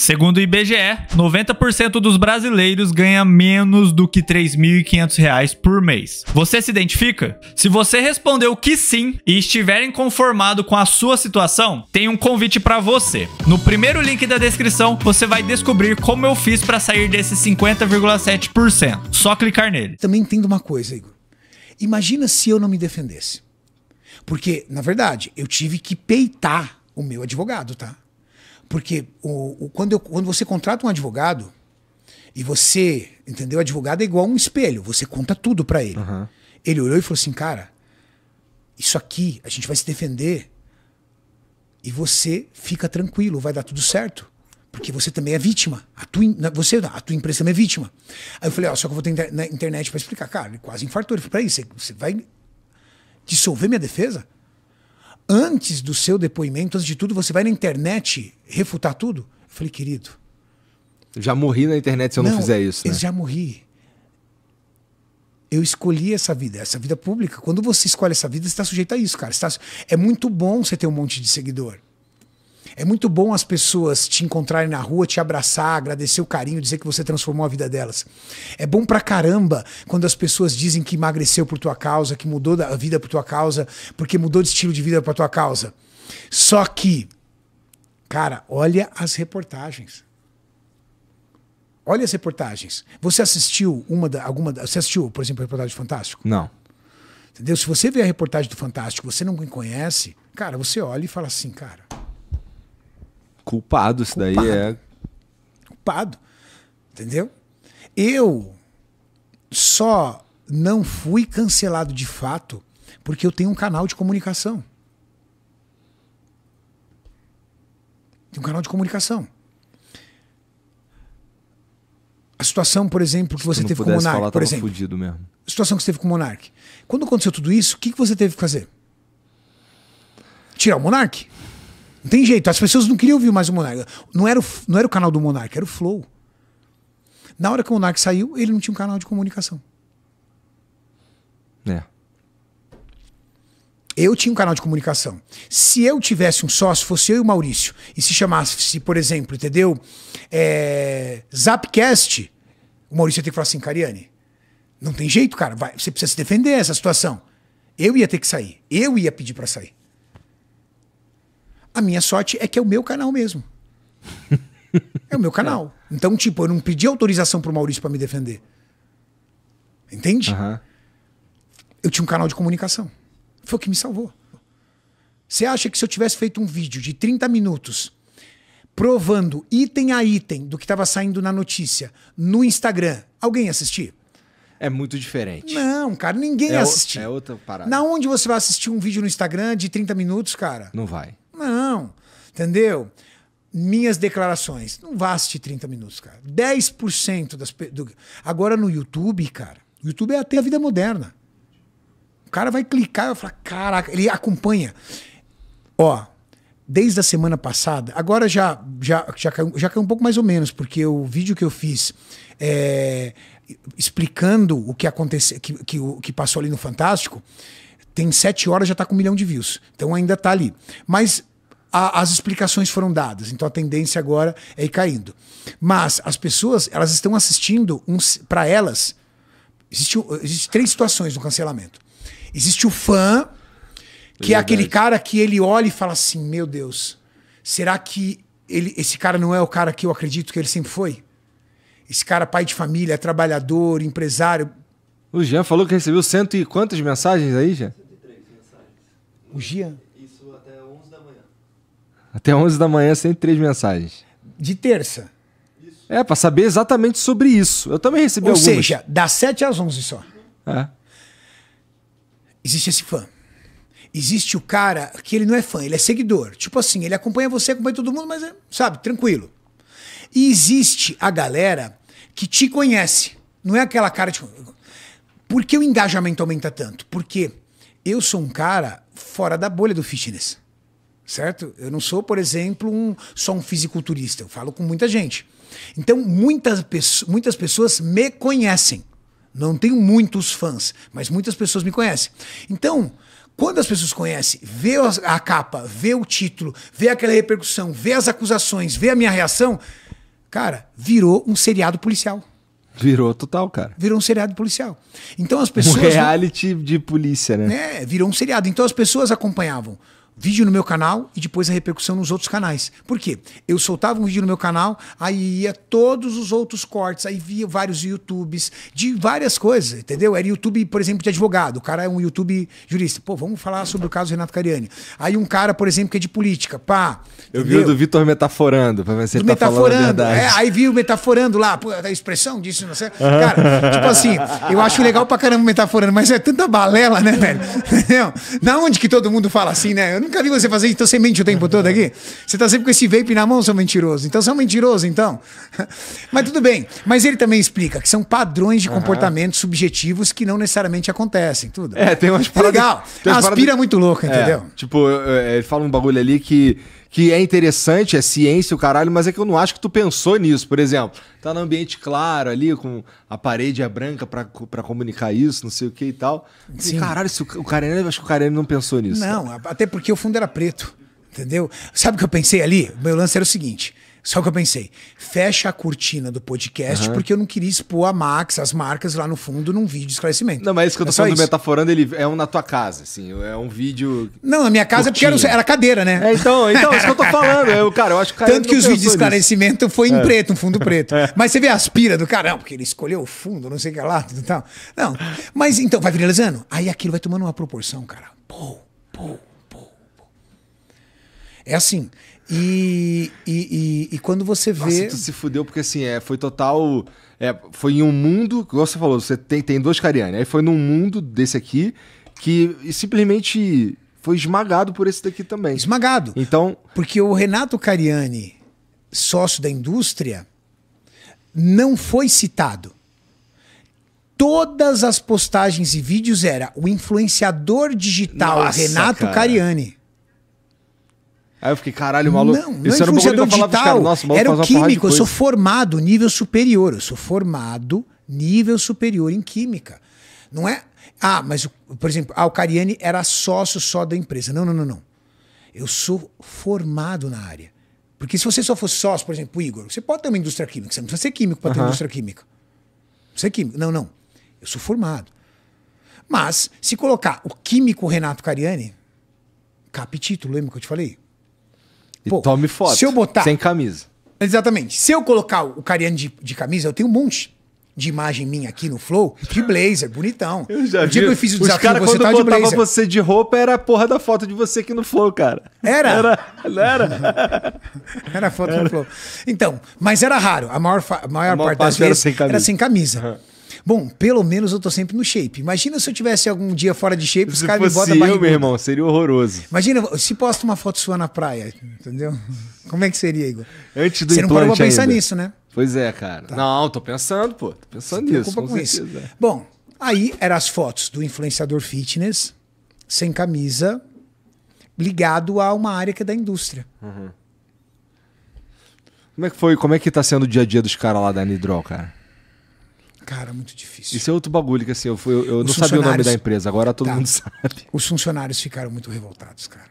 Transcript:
Segundo o IBGE, 90% dos brasileiros ganha menos do que R$ 3.500 por mês. Você se identifica? Se você respondeu que sim e estiver inconformado com a sua situação, tem um convite para você. No primeiro link da descrição, você vai descobrir como eu fiz para sair desse 50,7%. Só clicar nele. Também entendo uma coisa, Igor. Imagina se eu não me defendesse. Porque, na verdade, eu tive que peitar o meu advogado, tá? Porque o, o quando, eu, quando você contrata um advogado, e você, entendeu? O advogado é igual um espelho, você conta tudo para ele. Uhum. Ele olhou e falou assim, cara, isso aqui a gente vai se defender e você fica tranquilo, vai dar tudo certo. Porque você também é vítima. A tua, você, a tua empresa também é vítima. Aí eu falei, ó, só que eu vou ter inter na internet para explicar. Cara, ele quase infartou. Ele falou, peraí, você, você vai dissolver minha defesa? antes do seu depoimento, antes de tudo, você vai na internet refutar tudo? Eu falei, querido. já morri na internet se eu não, não fizer isso. Eu né? já morri. Eu escolhi essa vida, essa vida pública. Quando você escolhe essa vida, você está sujeito a isso, cara. Tá, é muito bom você ter um monte de seguidor. É muito bom as pessoas te encontrarem na rua, te abraçar, agradecer o carinho, dizer que você transformou a vida delas. É bom pra caramba quando as pessoas dizem que emagreceu por tua causa, que mudou a vida por tua causa, porque mudou de estilo de vida por tua causa. Só que, cara, olha as reportagens. Olha as reportagens. Você assistiu uma da, alguma da, você assistiu, por exemplo, a reportagem do Fantástico? Não. Entendeu? Se você vê a reportagem do Fantástico, você não conhece, cara, você olha e fala assim, cara, Culpado, isso Culpado. daí é. Culpado. Entendeu? Eu só não fui cancelado de fato porque eu tenho um canal de comunicação. Tem um canal de comunicação. A situação, por exemplo, que você teve com o Monark, falar, por exemplo. Fudido mesmo. A situação que você teve com o Monark. Quando aconteceu tudo isso, o que, que você teve que fazer? Tirar o Monark? Não tem jeito. As pessoas não queriam ouvir mais o Monarca. Não era o, não era o canal do Monarca, era o Flow. Na hora que o Monarca saiu, ele não tinha um canal de comunicação. É. Eu tinha um canal de comunicação. Se eu tivesse um sócio, fosse eu e o Maurício, e se chamasse, por exemplo, entendeu? É... Zapcast, o Maurício ia ter que falar assim, Cariane, não tem jeito, cara. Vai, você precisa se defender essa situação. Eu ia ter que sair. Eu ia pedir para sair. A minha sorte é que é o meu canal mesmo. é o meu canal. Então, tipo, eu não pedi autorização pro Maurício para me defender. Entende? Uhum. Eu tinha um canal de comunicação. Foi o que me salvou. Você acha que se eu tivesse feito um vídeo de 30 minutos provando item a item do que estava saindo na notícia no Instagram, alguém ia assistir? É muito diferente. Não, cara, ninguém é ia assistir. é outra parada. Na onde você vai assistir um vídeo no Instagram de 30 minutos, cara? Não vai. Entendeu? minhas declarações. Não vá assistir 30 minutos, cara. 10% das. Do... Agora no YouTube, cara. O YouTube é até a vida moderna. O cara vai clicar e falar, caraca, ele acompanha. Ó, desde a semana passada, agora já, já, já, caiu, já caiu um pouco mais ou menos, porque o vídeo que eu fiz é, explicando o que aconteceu, que, que, o que passou ali no Fantástico, tem 7 horas já tá com um milhão de views. Então ainda tá ali. Mas a, as explicações foram dadas. Então a tendência agora é ir caindo. Mas as pessoas, elas estão assistindo, para elas, existem existe três situações no cancelamento. Existe o fã, que é, é aquele cara que ele olha e fala assim: Meu Deus, será que ele, esse cara não é o cara que eu acredito que ele sempre foi? Esse cara, é pai de família, trabalhador, empresário. O Jean falou que recebeu cento e quantas mensagens aí, Jean? 103 mensagens. O Jean? Até 11 da manhã, 103 mensagens. De terça. É, para saber exatamente sobre isso. Eu também recebi Ou algumas. Ou seja, das 7 às 11 só. É. Existe esse fã. Existe o cara que ele não é fã, ele é seguidor. Tipo assim, ele acompanha você, acompanha todo mundo, mas é, sabe, tranquilo. E existe a galera que te conhece. Não é aquela cara de. Por que o engajamento aumenta tanto? Porque eu sou um cara fora da bolha do fitness certo? Eu não sou, por exemplo, um, só um fisiculturista. Eu falo com muita gente. Então, muitas, muitas pessoas me conhecem. Não tenho muitos fãs, mas muitas pessoas me conhecem. Então, quando as pessoas conhecem, vê a capa, vê o título, vê aquela repercussão, vê as acusações, vê a minha reação, cara, virou um seriado policial. Virou total, cara. Virou um seriado policial. Então as pessoas. Um reality de polícia, né? É, virou um seriado. Então as pessoas acompanhavam vídeo no meu canal e depois a repercussão nos outros canais. Por quê? Eu soltava um vídeo no meu canal, aí ia todos os outros cortes, aí via vários YouTubes de várias coisas, entendeu? Era YouTube, por exemplo, de advogado. O cara é um YouTube jurista. Pô, vamos falar sobre o caso Renato Cariani. Aí um cara, por exemplo, que é de política, pá. Eu vi o do Vitor metaforando, pra ver se do ele tá metaforando, é, aí vi o metaforando lá, pô, a expressão disso, não sei. Cara, tipo assim, eu acho legal pra caramba metaforando, mas é tanta balela, né, velho? Não, na onde que todo mundo fala assim, né? Eu nunca vi você fazer isso. Então você mente o tempo todo aqui? Você tá sempre com esse vape na mão, seu mentiroso. Então você é um mentiroso, então. Mas tudo bem. Mas ele também explica que são padrões de uhum. comportamento subjetivos que não necessariamente acontecem. Tudo. É, tem umas é paradas. legal. Tem umas Aspira muito louco, é, entendeu? É, tipo, ele fala um bagulho ali que que é interessante, é ciência o caralho, mas é que eu não acho que tu pensou nisso, por exemplo. Tá no ambiente claro ali, com a parede é branca para comunicar isso, não sei o que e tal. Sim. E, caralho, se o, o acho que o Carene não pensou nisso. Não, tá? até porque o fundo era preto, entendeu? Sabe o que eu pensei ali? O meu lance era o seguinte: só que eu pensei, fecha a cortina do podcast, uhum. porque eu não queria expor a Max, as marcas lá no fundo, num vídeo de esclarecimento. Não, mas é isso que eu tô é falando metaforando, ele é um na tua casa, assim, é um vídeo. Não, na minha casa curtinho. porque era, era cadeira, né? É, então, então, é isso que eu tô falando. Eu, cara, eu acho que Tanto que os vídeos de esclarecimento nisso. foi em é. preto, um fundo preto. É. Mas você vê a aspira do caramba, porque ele escolheu o fundo, não sei o que lá, tudo tal. Não. Mas então, vai viralizando. Aí aquilo vai tomando uma proporção, cara. Pô, pô, pô, pô. É assim. E, e, e, e, quando você vê. Nossa, tu se fudeu, porque assim, é, foi total. É, foi em um mundo, como você falou, você tem, tem dois Cariani. Aí foi num mundo desse aqui que simplesmente foi esmagado por esse daqui também. Esmagado. Então. Porque o Renato Cariani, sócio da indústria, não foi citado. Todas as postagens e vídeos era o influenciador digital Nossa, Renato cara. Cariani. Aí eu fiquei, caralho, maluco. Não, não Isso era é um bagulho falava digital, Nossa, Era o químico, eu sou formado nível superior. Eu sou formado nível superior em química. Não é. Ah, mas, por exemplo, a Alcariani era sócio só da empresa. Não, não, não, não. Eu sou formado na área. Porque se você só fosse sócio, por exemplo, o Igor, você pode ter uma indústria química. Você não precisa ser químico para uhum. ter indústria química. Você é químico. Não, não. Eu sou formado. Mas, se colocar o químico Renato Cariani, capítulo, lembra lembra que eu te falei? E tome foto. Se eu botar. Sem camisa. Exatamente. Se eu colocar o Cariano de, de camisa, eu tenho um monte de imagem minha aqui no Flow, de blazer, bonitão. Eu já o dia vi. que eu fiz o desafio, Os cara, você quando tava tá de blazer. você de roupa, era a porra da foto de você aqui no Flow, cara. Era? Era. Era, era a foto era. no Flow. Então, mas era raro. A maior, a maior, a maior parte, parte das vezes era sem camisa. Era sem camisa. Uhum. Bom, pelo menos eu tô sempre no shape. Imagina se eu tivesse algum dia fora de shape, os caras me botam o eu, meu irmão, seria horroroso. Imagina, se posta uma foto sua na praia, entendeu? Como é que seria, Igor? Antes do Você não parou pra pensar ainda. nisso, né? Pois é, cara. Tá. Não, tô pensando, pô. Tô pensando nisso. Preocupa com, com isso. Bom, aí eram as fotos do influenciador fitness, sem camisa, ligado a uma área que é da indústria. Uhum. Como é que foi? Como é que tá sendo o dia a dia dos caras lá da Nidrol, cara? Cara, muito difícil. Isso é outro bagulho que assim, eu, fui, eu, não sabia o nome da empresa, agora todo tá. mundo sabe. Os funcionários ficaram muito revoltados, cara.